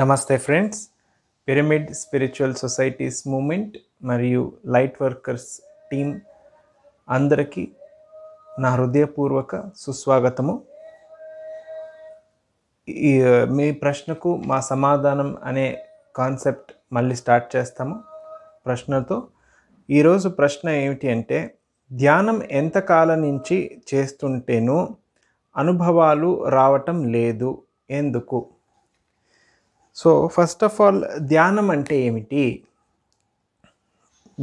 నమస్తే friends pyramid spiritual societies movement మరియు light workers team అందరికీ నా హృదయపూర్వక సుస్వాగతము మీ ప్రశ్నకు మా సమాధానం అనే కాన్సెప్ట్ మళ్ళీ స్టార్ట్ చేస్తాము ప్రశ్నతో ఈరోజు ప్రశ్న ఏమిటి అంటే ధ్యానం ఎంతకాలం నుంచి చేస్తుంటేనూ అనుభవాలు రావటం లేదు ఎందుకు సో ఫస్ట్ ఆఫ్ ఆల్ ధ్యానం అంటే ఏమిటి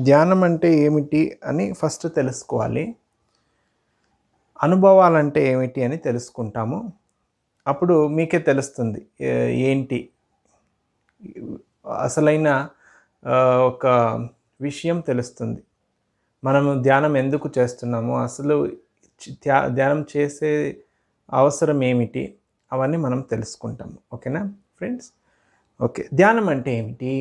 ధ్యానం అంటే ఏమిటి అని ఫస్ట్ తెలుసుకోవాలి అనుభవాలంటే ఏమిటి అని తెలుసుకుంటాము అప్పుడు మీకే తెలుస్తుంది ఏంటి అసలైన ఒక విషయం తెలుస్తుంది మనము ధ్యానం ఎందుకు చేస్తున్నాము అసలు ధ్యానం చేసే అవసరం ఏమిటి అవన్నీ మనం తెలుసుకుంటాము ఓకేనా ఫ్రెండ్స్ ఓకే ధ్యానం అంటే ఏమిటి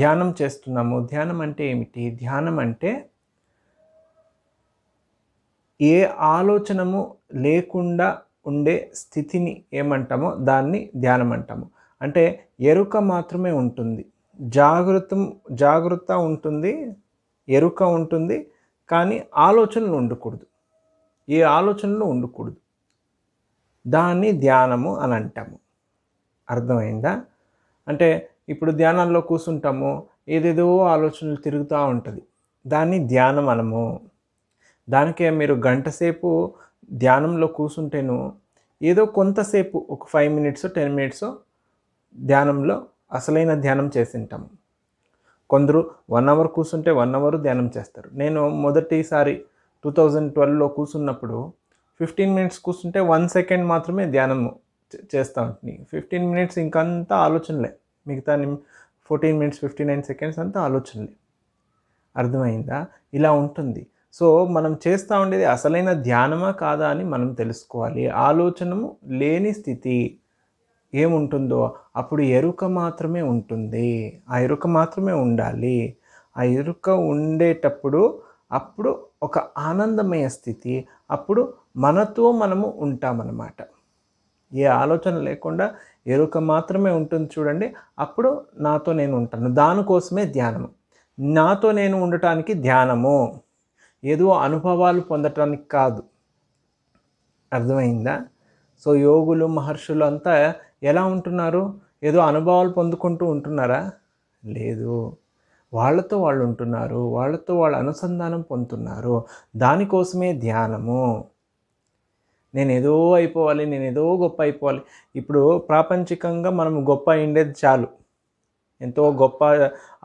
ధ్యానం చేస్తున్నాము ధ్యానం అంటే ఏమిటి ధ్యానం అంటే ఏ ఆలోచనము లేకుండా ఉండే స్థితిని ఏమంటామో దాన్ని ధ్యానం అంటాము అంటే ఎరుక మాత్రమే ఉంటుంది జాగ్రత్త జాగ్రత్త ఉంటుంది ఎరుక ఉంటుంది కానీ ఆలోచనలు ఉండకూడదు ఏ ఆలోచనలు ఉండకూడదు దాన్ని ధ్యానము అని అంటాము అర్థమైందా అంటే ఇప్పుడు ధ్యానంలో కూర్చుంటాము ఏదేదో ఆలోచనలు తిరుగుతూ ఉంటుంది దాన్ని ధ్యానం అనము దానికే మీరు గంటసేపు ధ్యానంలో కూర్చుంటేను ఏదో కొంతసేపు ఒక ఫైవ్ మినిట్స్ టెన్ మినిట్స్ ధ్యానంలో అసలైన ధ్యానం చేసింటాము కొందరు వన్ అవర్ కూర్చుంటే వన్ అవర్ ధ్యానం చేస్తారు నేను మొదటిసారి టూ థౌజండ్ ట్వెల్వ్లో కూర్చున్నప్పుడు ఫిఫ్టీన్ మినిట్స్ కూర్చుంటే వన్ సెకండ్ మాత్రమే ధ్యానము చేస్తూ ఉంటుంది ఫిఫ్టీన్ మినిట్స్ ఇంకంతా ఆలోచనలే మిగతా fourteen minutes fifty nine seconds అంతా ఆలోచనలే అర్థమైందా ఇలా ఉంటుంది సో మనం చేస్తూ ఉండేది అసలైన ధ్యానమా కాదా అని మనం తెలుసుకోవాలి ఆలోచనము లేని స్థితి ఏముంటుందో అప్పుడు ఎరుక మాత్రమే ఉంటుంది ఆ ఎరుక మాత్రమే ఉండాలి ఆ ఎరుక ఉండేటప్పుడు అప్పుడు ఒక ఆనందమయ స్థితి అప్పుడు మనతో మనము ఉంటామన్నమాట ఏ ఆలోచన లేకుండా ఎరుక మాత్రమే ఉంటుంది చూడండి అప్పుడు నాతో నేను ఉంటాను దానికోసమే ధ్యానము నాతో నేను ఉండటానికి ధ్యానము ఏదో అనుభవాలు పొందటానికి కాదు అర్థమైందా సో యోగులు మహర్షులు అంతా ఎలా ఉంటున్నారు ఏదో అనుభవాలు పొందుకుంటూ ఉంటున్నారా లేదు వాళ్ళతో వాళ్ళు ఉంటున్నారు వాళ్ళతో వాళ్ళు అనుసంధానం పొందుతున్నారు దానికోసమే ధ్యానము నేను ఏదో అయిపోవాలి నేను ఏదో గొప్ప అయిపోవాలి ఇప్పుడు ప్రాపంచికంగా మనం గొప్ప అయిండేది చాలు ఎంతో గొప్ప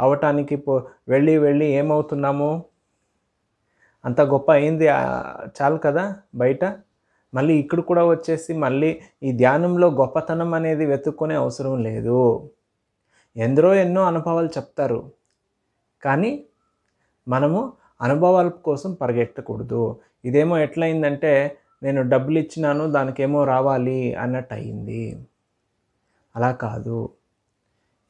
అవటానికి పో వెళ్ళి వెళ్ళి ఏమవుతున్నాము అంత గొప్ప అయింది చాలు కదా బయట మళ్ళీ ఇక్కడ కూడా వచ్చేసి మళ్ళీ ఈ ధ్యానంలో గొప్పతనం అనేది వెతుక్కునే అవసరం లేదు ఎందరో ఎన్నో అనుభవాలు చెప్తారు కానీ మనము అనుభవాల కోసం పరిగెత్తకూడదు ఇదేమో ఎట్లయిందంటే నేను డబ్బులు ఇచ్చినాను దానికేమో రావాలి అన్నట్టు అయింది అలా కాదు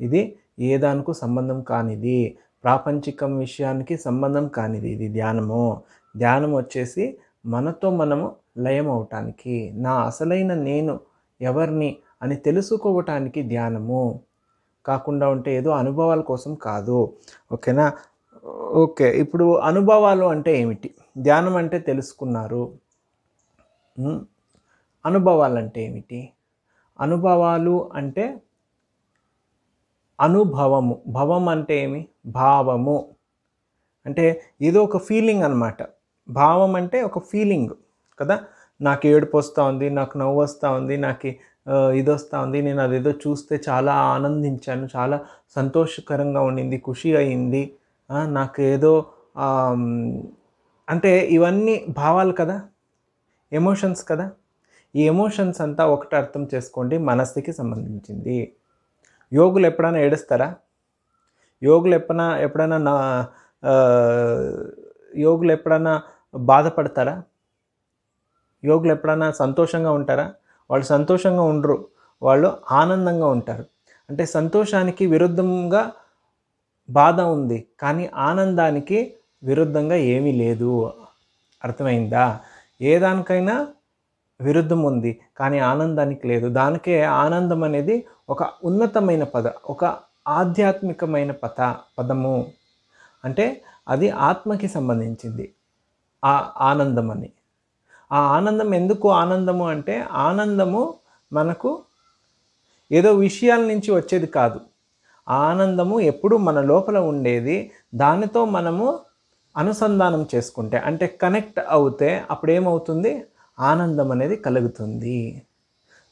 ఇది ఏ దానికి సంబంధం కానిది ప్రాపంచికం విషయానికి సంబంధం కానిది ఇది ధ్యానము ధ్యానం వచ్చేసి మనతో మనము లయం అవటానికి నా అసలైన నేను ఎవరిని అని తెలుసుకోవటానికి ధ్యానము కాకుండా ఉంటే ఏదో అనుభవాల కోసం కాదు ఓకేనా ఓకే ఇప్పుడు అనుభవాలు అంటే ఏమిటి ధ్యానం అంటే తెలుసుకున్నారు అనుభవాలు అంటే ఏమిటి అనుభవాలు అంటే అనుభవము భవం అంటే ఏమి భావము అంటే ఏదో ఒక ఫీలింగ్ అనమాట భావం అంటే ఒక ఫీలింగ్ కదా నాకు ఏడుపు వస్తూ ఉంది నాకు నవ్వు వస్తూ ఉంది నాకు ఇది వస్తూ ఉంది నేను అదేదో చూస్తే చాలా ఆనందించాను చాలా సంతోషకరంగా ఉండింది ఖుషి అయింది నాకు ఏదో అంటే ఇవన్నీ భావాలు కదా ఎమోషన్స్ కదా ఈ ఎమోషన్స్ అంతా ఒకటి అర్థం చేసుకోండి మనస్సుకి సంబంధించింది యోగులు ఎప్పుడైనా ఏడుస్తారా యోగులు ఎప్పుడైనా ఎప్పుడైనా నా యోగులు ఎప్పుడైనా బాధపడతారా యోగులు ఎప్పుడైనా సంతోషంగా ఉంటారా వాళ్ళు సంతోషంగా ఉండరు వాళ్ళు ఆనందంగా ఉంటారు అంటే సంతోషానికి విరుద్ధంగా బాధ ఉంది కానీ ఆనందానికి విరుద్ధంగా ఏమీ లేదు అర్థమైందా ఏ దానికైనా విరుద్ధం ఉంది కానీ ఆనందానికి లేదు దానికే ఆనందం అనేది ఒక ఉన్నతమైన పద ఒక ఆధ్యాత్మికమైన పద పదము అంటే అది ఆత్మకి సంబంధించింది ఆ ఆనందం అని ఆ ఆనందం ఎందుకు ఆనందము అంటే ఆనందము మనకు ఏదో విషయాల నుంచి వచ్చేది కాదు ఆనందము ఎప్పుడు మన లోపల ఉండేది దానితో మనము అనుసంధానం చేసుకుంటే అంటే కనెక్ట్ అవుతే అప్పుడు ఏమవుతుంది ఆనందం అనేది కలుగుతుంది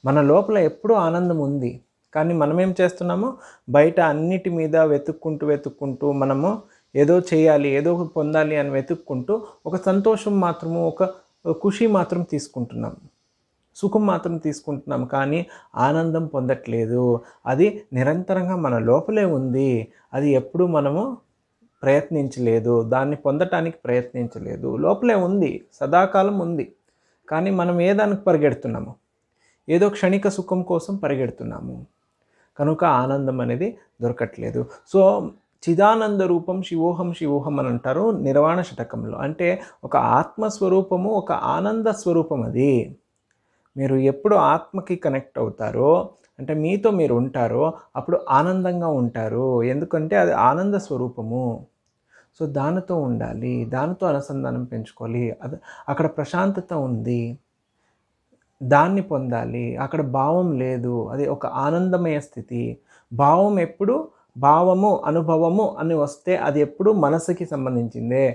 మన లోపల ఎప్పుడూ ఆనందం ఉంది కానీ మనం ఏం చేస్తున్నాము బయట అన్నిటి మీద వెతుక్కుంటూ వెతుక్కుంటూ మనము ఏదో చేయాలి ఏదో పొందాలి అని వెతుక్కుంటూ ఒక సంతోషం మాత్రము ఒక ఖుషి మాత్రం తీసుకుంటున్నాం సుఖం మాత్రం తీసుకుంటున్నాం కానీ ఆనందం పొందట్లేదు అది నిరంతరంగా మన లోపలే ఉంది అది ఎప్పుడు మనము ప్రయత్నించలేదు దాన్ని పొందటానికి ప్రయత్నించలేదు లోపలే ఉంది సదాకాలం ఉంది కానీ మనం ఏ దానికి పరిగెడుతున్నాము ఏదో క్షణిక సుఖం కోసం పరిగెడుతున్నాము కనుక ఆనందం అనేది దొరకట్లేదు సో చిదానంద రూపం శివోహం శివోహం అని అంటారు నిర్వాణ శతకంలో అంటే ఒక ఆత్మస్వరూపము ఒక ఆనంద స్వరూపం అది మీరు ఎప్పుడు ఆత్మకి కనెక్ట్ అవుతారో అంటే మీతో మీరు ఉంటారో అప్పుడు ఆనందంగా ఉంటారు ఎందుకంటే అది ఆనంద స్వరూపము సో దానితో ఉండాలి దానితో అనుసంధానం పెంచుకోవాలి అది అక్కడ ప్రశాంతత ఉంది దాన్ని పొందాలి అక్కడ భావం లేదు అది ఒక ఆనందమయ స్థితి భావం ఎప్పుడు భావము అనుభవము అని వస్తే అది ఎప్పుడు మనసుకి సంబంధించిందే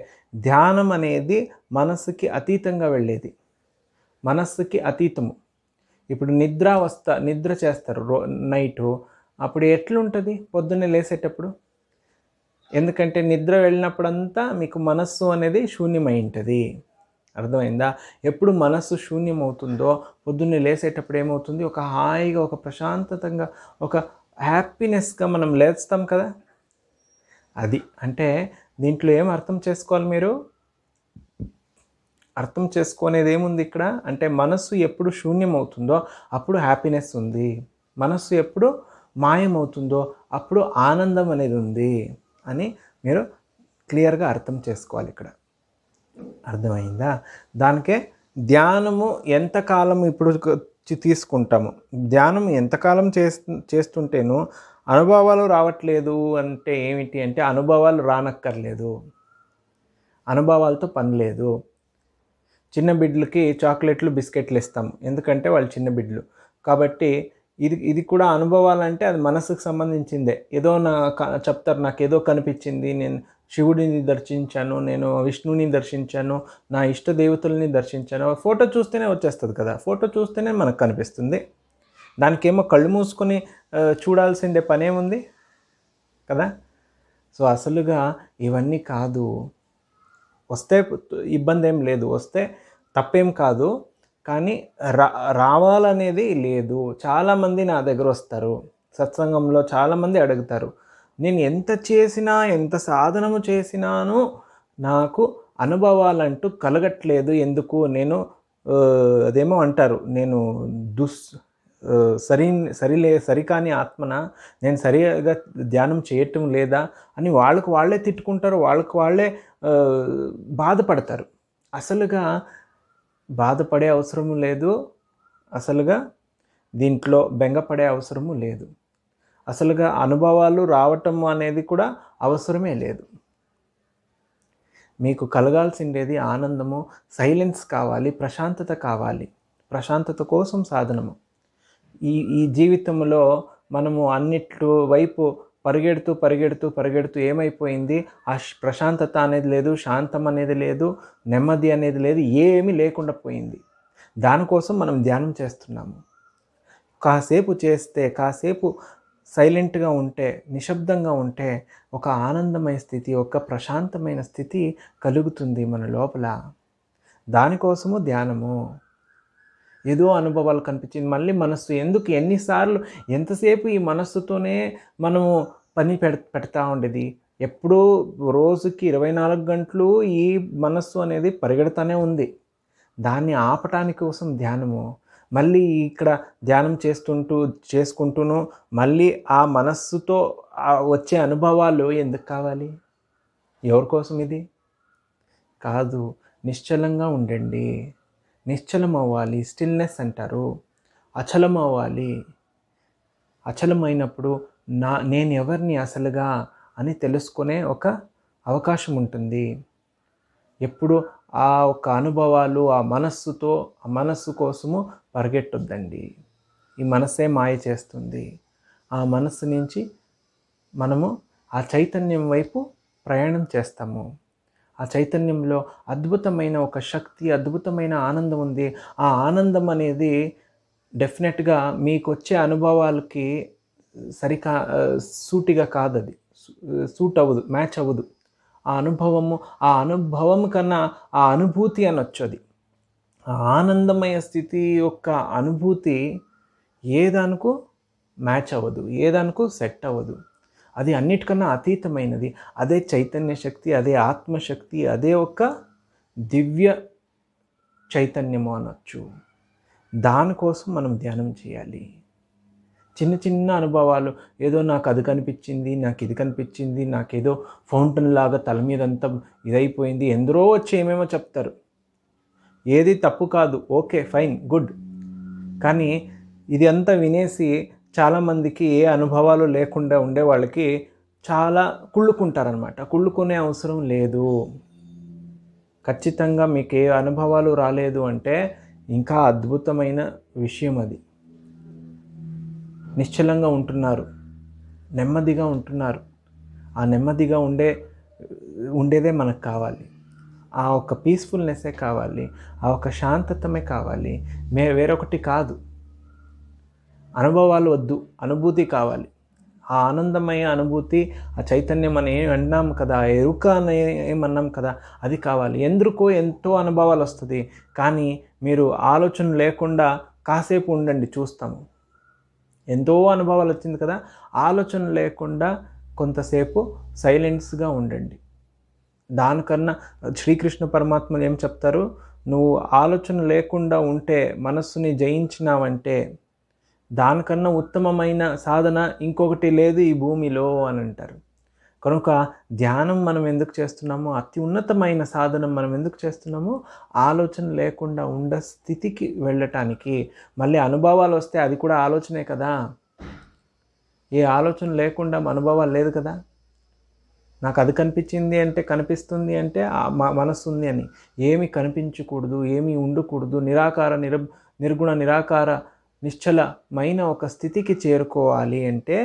ధ్యానం అనేది మనసుకి అతీతంగా వెళ్ళేది మనస్సుకి అతీతము ఇప్పుడు నిద్ర వస్తా నిద్ర చేస్తారు రో నైటు అప్పుడు ఎట్లుంటుంది పొద్దున్నే లేసేటప్పుడు ఎందుకంటే నిద్ర వెళ్ళినప్పుడంతా మీకు మనస్సు అనేది శూన్యమై ఉంటుంది అర్థమైందా ఎప్పుడు మనస్సు శూన్యమవుతుందో పొద్దున్నే లేసేటప్పుడు ఏమవుతుంది ఒక హాయిగా ఒక ప్రశాంతతంగా ఒక హ్యాపీనెస్గా మనం లేస్తాం కదా అది అంటే దీంట్లో ఏం అర్థం చేసుకోవాలి మీరు అర్థం చేసుకునేది ఏముంది ఇక్కడ అంటే మనస్సు ఎప్పుడు శూన్యమవుతుందో అప్పుడు హ్యాపీనెస్ ఉంది మనస్సు ఎప్పుడు మాయమవుతుందో అప్పుడు ఆనందం అనేది ఉంది అని మీరు క్లియర్గా అర్థం చేసుకోవాలి ఇక్కడ అర్థమైందా దానికే ధ్యానము ఎంతకాలం ఇప్పుడు తీసుకుంటాము ధ్యానం ఎంతకాలం చేస్తు చేస్తుంటేనో అనుభవాలు రావట్లేదు అంటే ఏమిటి అంటే అనుభవాలు రానక్కర్లేదు అనుభవాలతో పని లేదు చిన్న బిడ్లకి చాక్లెట్లు బిస్కెట్లు ఇస్తాం ఎందుకంటే వాళ్ళు చిన్న బిడ్లు కాబట్టి ఇది ఇది కూడా అనుభవాలంటే అది మనసుకు సంబంధించిందే ఏదో నా చెప్తారు నాకు ఏదో కనిపించింది నేను శివుడిని దర్శించాను నేను విష్ణువుని దర్శించాను నా ఇష్ట దేవతల్ని దర్శించాను ఫోటో చూస్తేనే వచ్చేస్తుంది కదా ఫోటో చూస్తేనే మనకు కనిపిస్తుంది దానికేమో కళ్ళు మూసుకొని చూడాల్సిందే పనేముంది కదా సో అసలుగా ఇవన్నీ కాదు వస్తే ఇబ్బంది ఏం లేదు వస్తే తప్పేం కాదు కానీ రా రావాలనేది లేదు చాలామంది నా దగ్గర వస్తారు సత్సంగంలో చాలామంది అడుగుతారు నేను ఎంత చేసినా ఎంత సాధనము చేసినాను నాకు అనుభవాలంటూ కలగట్లేదు ఎందుకు నేను అదేమో అంటారు నేను దుస్ సరి సరిలే సరికాని ఆత్మన నేను సరిగా ధ్యానం చేయటం లేదా అని వాళ్ళకు వాళ్ళే తిట్టుకుంటారు వాళ్ళకు వాళ్ళే బాధపడతారు అసలుగా బాధపడే అవసరము లేదు అసలుగా దీంట్లో బెంగపడే అవసరము లేదు అసలుగా అనుభవాలు రావటం అనేది కూడా అవసరమే లేదు మీకు కలగాల్సిండేది ఆనందము సైలెన్స్ కావాలి ప్రశాంతత కావాలి ప్రశాంతత కోసం సాధనము ఈ ఈ జీవితంలో మనము అన్నిట్లు వైపు పరిగెడుతూ పరిగెడుతూ పరిగెడుతూ ఏమైపోయింది ఆ ప్రశాంతత అనేది లేదు శాంతం అనేది లేదు నెమ్మది అనేది లేదు ఏమీ లేకుండా పోయింది దానికోసం మనం ధ్యానం చేస్తున్నాము కాసేపు చేస్తే కాసేపు సైలెంట్గా ఉంటే నిశ్శబ్దంగా ఉంటే ఒక ఆనందమైన స్థితి ఒక ప్రశాంతమైన స్థితి కలుగుతుంది మన లోపల దానికోసము ధ్యానము ఏదో అనుభవాలు కనిపించింది మళ్ళీ మనస్సు ఎందుకు ఎన్నిసార్లు ఎంతసేపు ఈ మనస్సుతోనే మనము పని పెడ పెడతా ఉండేది ఎప్పుడూ రోజుకి ఇరవై నాలుగు గంటలు ఈ మనస్సు అనేది పరిగెడతానే ఉంది దాన్ని ఆపటానికి కోసం ధ్యానము మళ్ళీ ఇక్కడ ధ్యానం చేస్తుంటూ చేసుకుంటూను మళ్ళీ ఆ మనస్సుతో వచ్చే అనుభవాలు ఎందుకు కావాలి ఎవరి కోసం ఇది కాదు నిశ్చలంగా ఉండండి నిశ్చలం అవ్వాలి స్టిల్నెస్ అంటారు అచలం అవ్వాలి అచలమైనప్పుడు నా నేను ఎవరిని అసలుగా అని తెలుసుకునే ఒక అవకాశం ఉంటుంది ఎప్పుడు ఆ ఒక అనుభవాలు ఆ మనస్సుతో ఆ మనస్సు కోసము పరిగెట్టొద్దండి ఈ మనస్సే మాయ చేస్తుంది ఆ మనస్సు నుంచి మనము ఆ చైతన్యం వైపు ప్రయాణం చేస్తాము ఆ చైతన్యంలో అద్భుతమైన ఒక శక్తి అద్భుతమైన ఆనందం ఉంది ఆ ఆనందం అనేది డెఫినెట్గా మీకు వచ్చే అనుభవాలకి సరికా సూటిగా కాదు అది సూట్ అవ్వదు మ్యాచ్ అవ్వదు ఆ అనుభవము ఆ అనుభవం కన్నా ఆ అనుభూతి అనొచ్చు అది ఆ ఆనందమయ స్థితి యొక్క అనుభూతి ఏదానికో మ్యాచ్ అవ్వదు ఏదానికో సెట్ అవ్వదు అది అన్నిటికన్నా అతీతమైనది అదే చైతన్య శక్తి అదే ఆత్మశక్తి అదే ఒక దివ్య చైతన్యము అనొచ్చు దానికోసం మనం ధ్యానం చేయాలి చిన్న చిన్న అనుభవాలు ఏదో నాకు అది కనిపించింది నాకు ఇది కనిపించింది నాకేదో ఫౌంటైన్ లాగా తల మీదంతా ఇదైపోయింది ఎందరో వచ్చి ఏమేమో చెప్తారు ఏది తప్పు కాదు ఓకే ఫైన్ గుడ్ కానీ ఇది అంతా వినేసి చాలామందికి ఏ అనుభవాలు లేకుండా ఉండే వాళ్ళకి చాలా కుళ్ళుకుంటారనమాట కుళ్ళుకునే అవసరం లేదు ఖచ్చితంగా మీకు ఏ అనుభవాలు రాలేదు అంటే ఇంకా అద్భుతమైన విషయం అది నిశ్చలంగా ఉంటున్నారు నెమ్మదిగా ఉంటున్నారు ఆ నెమ్మదిగా ఉండే ఉండేదే మనకు కావాలి ఆ ఒక పీస్ఫుల్నెస్సే కావాలి ఆ ఒక శాంతతమే కావాలి మే వేరొకటి కాదు అనుభవాలు వద్దు అనుభూతి కావాలి ఆ ఆనందమయ అనుభూతి ఆ చైతన్యం అని అన్నాం కదా ఎరుక అని ఏమన్నాం కదా అది కావాలి ఎందుకో ఎంతో అనుభవాలు వస్తుంది కానీ మీరు ఆలోచన లేకుండా కాసేపు ఉండండి చూస్తాము ఎంతో అనుభవాలు వచ్చింది కదా ఆలోచన లేకుండా కొంతసేపు సైలెన్స్గా ఉండండి దానికన్నా శ్రీకృష్ణ పరమాత్మలు ఏం చెప్తారు నువ్వు ఆలోచన లేకుండా ఉంటే మనస్సుని జయించినావంటే దానికన్నా ఉత్తమమైన సాధన ఇంకొకటి లేదు ఈ భూమిలో అని అంటారు కనుక ధ్యానం మనం ఎందుకు చేస్తున్నామో అతి ఉన్నతమైన సాధనం మనం ఎందుకు చేస్తున్నామో ఆలోచన లేకుండా ఉండ స్థితికి వెళ్ళటానికి మళ్ళీ అనుభవాలు వస్తే అది కూడా ఆలోచనే కదా ఏ ఆలోచన లేకుండా అనుభవాలు లేదు కదా నాకు అది కనిపించింది అంటే కనిపిస్తుంది అంటే మనసు ఉంది అని ఏమి కనిపించకూడదు ఏమి ఉండకూడదు నిరాకార నిర నిర్గుణ నిరాకార నిశ్చలమైన ఒక స్థితికి చేరుకోవాలి అంటే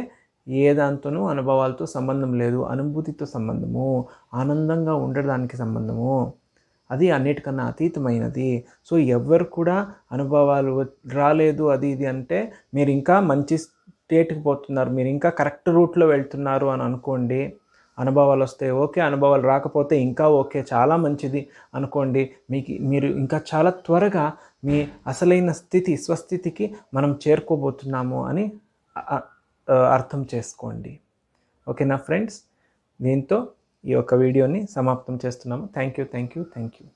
ఏ దాంతోనూ అనుభవాలతో సంబంధం లేదు అనుభూతితో సంబంధము ఆనందంగా ఉండడానికి సంబంధము అది అన్నిటికన్నా అతీతమైనది సో ఎవరు కూడా అనుభవాలు రాలేదు అది ఇది అంటే మీరు ఇంకా మంచి స్టేట్కి పోతున్నారు మీరు ఇంకా కరెక్ట్ రూట్లో వెళ్తున్నారు అని అనుకోండి అనుభవాలు వస్తే ఓకే అనుభవాలు రాకపోతే ఇంకా ఓకే చాలా మంచిది అనుకోండి మీకు మీరు ఇంకా చాలా త్వరగా మీ అసలైన స్థితి స్వస్థితికి మనం చేరుకోబోతున్నాము అని అర్థం చేసుకోండి ఓకేనా ఫ్రెండ్స్ దీంతో ఈ యొక్క వీడియోని సమాప్తం చేస్తున్నాము thank you thank you thank you